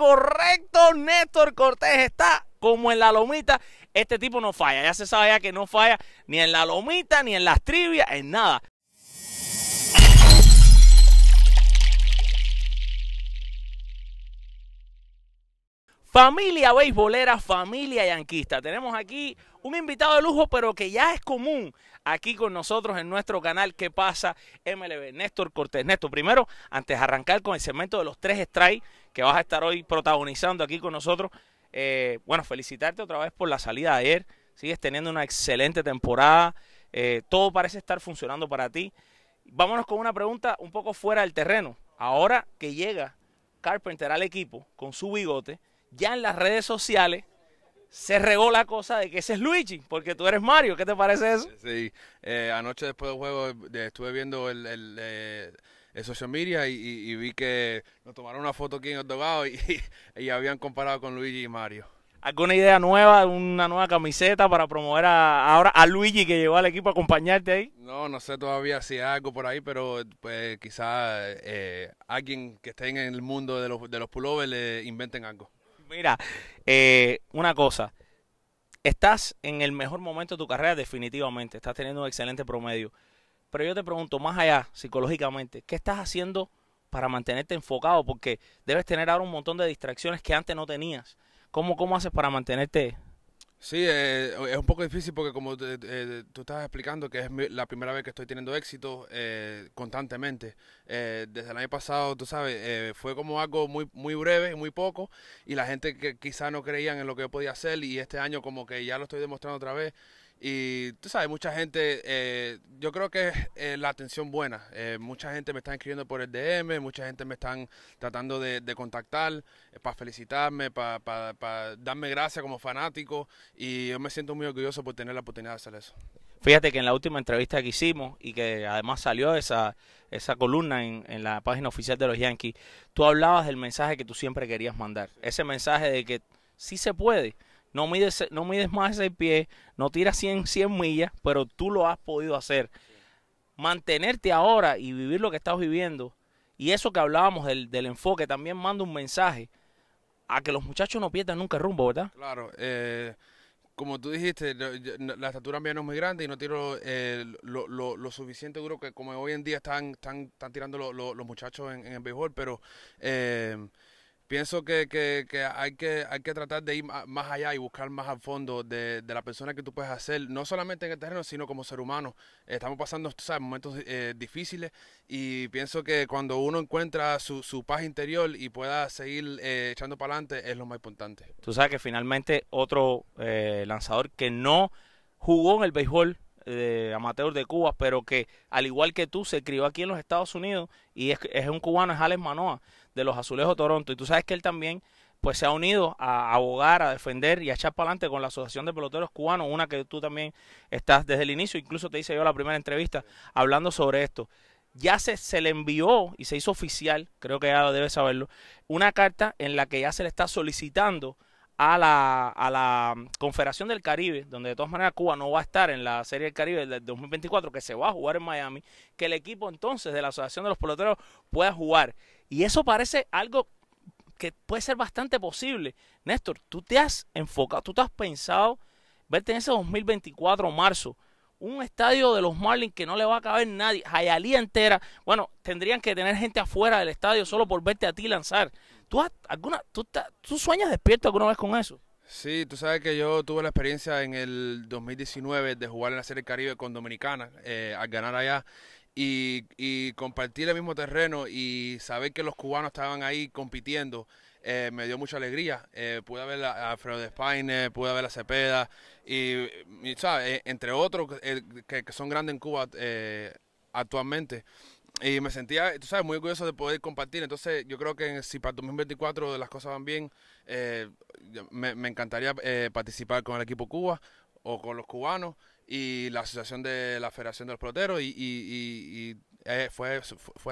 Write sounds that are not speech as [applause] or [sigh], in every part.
correcto, Néstor Cortés está como en la lomita. Este tipo no falla, ya se sabe ya que no falla ni en la lomita, ni en las trivias, en nada. Familia beisbolera, familia yanquista. Tenemos aquí un invitado de lujo, pero que ya es común aquí con nosotros en nuestro canal ¿Qué pasa MLB? Néstor Cortés. Néstor, primero, antes de arrancar con el segmento de los tres strikes, que vas a estar hoy protagonizando aquí con nosotros. Eh, bueno, felicitarte otra vez por la salida de ayer. Sigues teniendo una excelente temporada. Eh, todo parece estar funcionando para ti. Vámonos con una pregunta un poco fuera del terreno. Ahora que llega Carpenter al equipo con su bigote, ya en las redes sociales se regó la cosa de que ese es Luigi, porque tú eres Mario. ¿Qué te parece eso? Sí, eh, anoche después del juego estuve viendo el en social media y, vi que nos tomaron una foto aquí en el y, [laughs] y, habían comparado con Luigi y Mario. ¿Alguna idea nueva, una nueva camiseta para promover ahora a Luigi que llegó al equipo a acompañarte ahí? No, no sé todavía si hay algo por ahí, pero pues, quizás eh, alguien que esté en el mundo de los, de le inventen algo. Mira, eh, una cosa, estás en el mejor momento de tu carrera definitivamente, estás teniendo un excelente promedio. Pero yo te pregunto, más allá, psicológicamente, ¿qué estás haciendo para mantenerte enfocado? Porque debes tener ahora un montón de distracciones que antes no tenías. ¿Cómo, cómo haces para mantenerte Sí, eh, es un poco difícil porque como tú estabas explicando que es la primera vez que estoy teniendo éxito eh, constantemente. Eh, desde el año pasado, tú sabes, fue como algo muy muy breve, muy poco, y la gente que quizá no creía en lo que yo podía hacer y este año como que ya lo estoy demostrando otra vez y tú sabes, mucha gente, eh, yo creo que es eh, la atención buena. Eh, mucha gente me está escribiendo por el DM, mucha gente me están tratando de, contactar eh, para felicitarme, para darme gracias como fanático. Y yo me siento muy orgulloso por tener la oportunidad de hacer eso. Fíjate que en la última entrevista que hicimos y que además salió esa, esa columna en, en la página oficial de los Yankees, tú hablabas del mensaje que tú siempre querías mandar. Ese mensaje de que sí se puede no mides, no mides más ese pie no tiras 100, 100 millas, pero tú lo has podido hacer. Mantenerte ahora y vivir lo que estás viviendo, y eso que hablábamos del, del enfoque, también manda un mensaje a que los muchachos no pierdan nunca rumbo, ¿verdad? Claro, eh, como tú dijiste, la estatura mía no es muy grande y no tiro eh, lo, lo, lo, suficiente duro que como hoy en día están, están, están tirando los muchachos en, en, el béisbol, pero... Eh, pienso que, hay que hay que tratar de ir más allá y buscar más al fondo de, la persona que tú puedes hacer, no solamente en el terreno, sino como ser humano. Estamos pasando sabes, momentos eh, difíciles y pienso que cuando uno encuentra su, paz interior y pueda seguir eh, echando para adelante es lo más importante. Tú sabes que finalmente otro eh, lanzador que no jugó en el béisbol amateur de Cuba, pero que al igual que tú se crió aquí en los Estados Unidos y es, es un cubano, es Alex Manoa de los Azulejos Toronto. Y tú sabes que él también pues se ha unido a abogar, a defender y a echar para adelante con la Asociación de Peloteros Cubanos, una que tú también estás desde el inicio, incluso te hice yo la primera entrevista hablando sobre esto. Ya se, se le envió y se hizo oficial, creo que ya debe saberlo, una carta en la que ya se le está solicitando a la, a la Confederación del Caribe, donde de todas maneras Cuba no va a estar en la Serie del Caribe del 2024, que se va a jugar en Miami, que el equipo entonces de la Asociación de los Peloteros pueda jugar. Y eso parece algo que puede ser bastante posible. Néstor, tú te has enfocado, tú te has pensado verte en ese 2024, marzo, un estadio de los Marlins que no le va a caber nadie, Jayalía entera. Bueno, tendrían que tener gente afuera del estadio solo por verte a ti lanzar. ¿Tú, alguna, tú, tú sueñas despierto alguna vez con eso? Sí, tú sabes que yo tuve la experiencia en el 2019 de jugar en la Serie Caribe con Dominicana, eh, al ganar allá y, y, compartir el mismo terreno y saber que los cubanos estaban ahí compitiendo eh, me dio mucha alegría. Eh, pude ver a Alfredo de pude ver a Cepeda y, ¿sabes? Eh, entre otros que, son grandes en Cuba actualmente. Y me sentía, tú sabes, muy orgulloso de poder compartir. Entonces, yo creo que si para 2024 las cosas van bien, me, me, encantaría participar con el equipo Cuba o con los cubanos y la asociación de la Federación de los Peloteros y, eh, fue,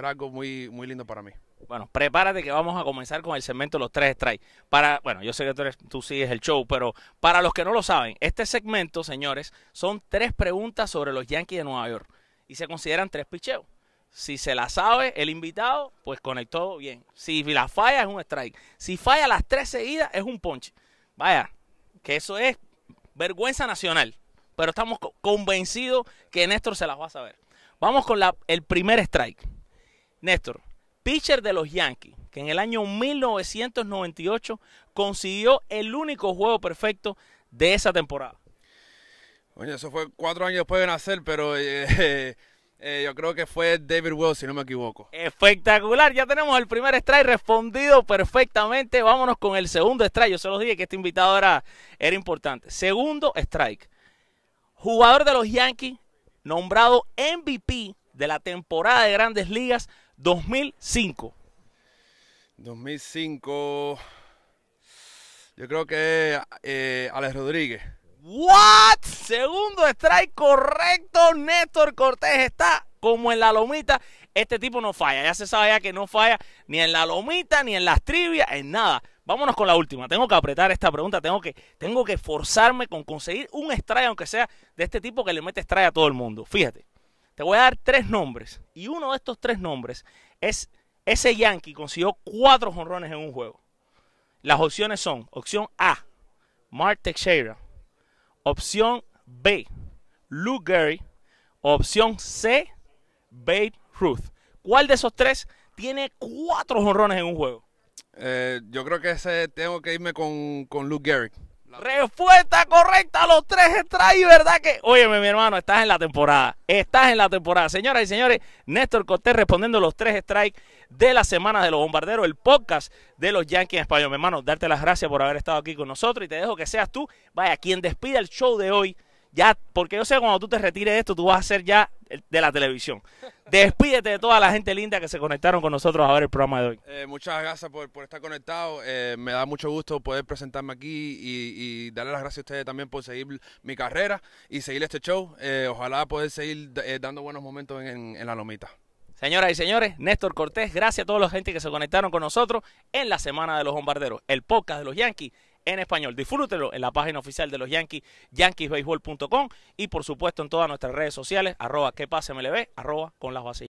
algo muy, muy lindo para mí. Bueno, prepárate que vamos a comenzar con el segmento Los Tres Strikes. Para, bueno, yo sé que tú, sigues el show, pero para los que no lo saben, este segmento, señores, son tres preguntas sobre los Yankees de Nueva York y se consideran tres picheos. Si se la sabe el invitado, pues conectó bien. Si la falla es un strike. Si falla las tres seguidas es un ponche. Vaya, que eso es vergüenza nacional pero estamos convencidos que Néstor se las va a saber. Vamos con el primer strike. Néstor, pitcher de los Yankees, que en el año 1998 consiguió el único juego perfecto de esa temporada. Oye, eso fue cuatro años después de nacer, pero eh, [laughs] eh, yo creo que fue David Wells, si no me equivoco. Espectacular, ya tenemos el primer strike respondido perfectamente. Vámonos con el segundo strike. Yo se los dije que este invitado era importante. Segundo strike jugador de los Yankees, nombrado MVP de la temporada de Grandes Ligas 2005. 2005. Yo creo que eh, Alex Rodríguez. ¿What? Segundo strike correcto. Néstor Cortés está como en la lomita. Este tipo no falla. Ya se sabe ya que no falla ni en la lomita, ni en las trivias, en nada. Vámonos con la última. Tengo que apretar esta pregunta. Tengo que, tengo que forzarme con conseguir un strike, aunque sea de este tipo que le mete strike a todo el mundo. Fíjate, te voy a dar tres nombres. Y uno de estos tres nombres es ese Yankee consiguió cuatro jonrones en un juego. Las opciones son: opción A, Mark Teixeira. Opción B, Lou Gary. Opción C, Babe Ruth. ¿Cuál de esos tres tiene cuatro jonrones en un juego? Eh, yo creo que ese tengo que irme con, Luke Garrick. Respuesta correcta a los tres strikes, ¿verdad que? Óyeme, mi hermano, estás en la temporada. Estás en la temporada. Señoras y señores, Néstor Cortés respondiendo los tres strikes de la semana de los bombarderos, el podcast de los Yankees en español. Mi hermano, darte las gracias por haber estado aquí con nosotros y te dejo que seas tú, vaya, quien despida el show de hoy ya, porque yo sé que cuando tú te retires de esto, tú vas a ser ya de la televisión. Despídete de toda la gente linda que se conectaron con nosotros a ver el programa de hoy. Eh, muchas gracias por, estar conectado. Eh, me da mucho gusto poder presentarme aquí y, darle las gracias a ustedes también por seguir mi carrera y seguir este show. Eh, ojalá poder seguir dando buenos momentos en, en la lomita. Señoras y señores, Néstor Cortés, gracias a toda la gente que se conectaron con nosotros en la Semana de los Bombarderos, el podcast de los Yankees en español. Disfrútelo en la página oficial de los Yankees, yankeesbaseball.com y por supuesto en todas nuestras redes sociales, arroba que pase MLB, arroba con las vacías.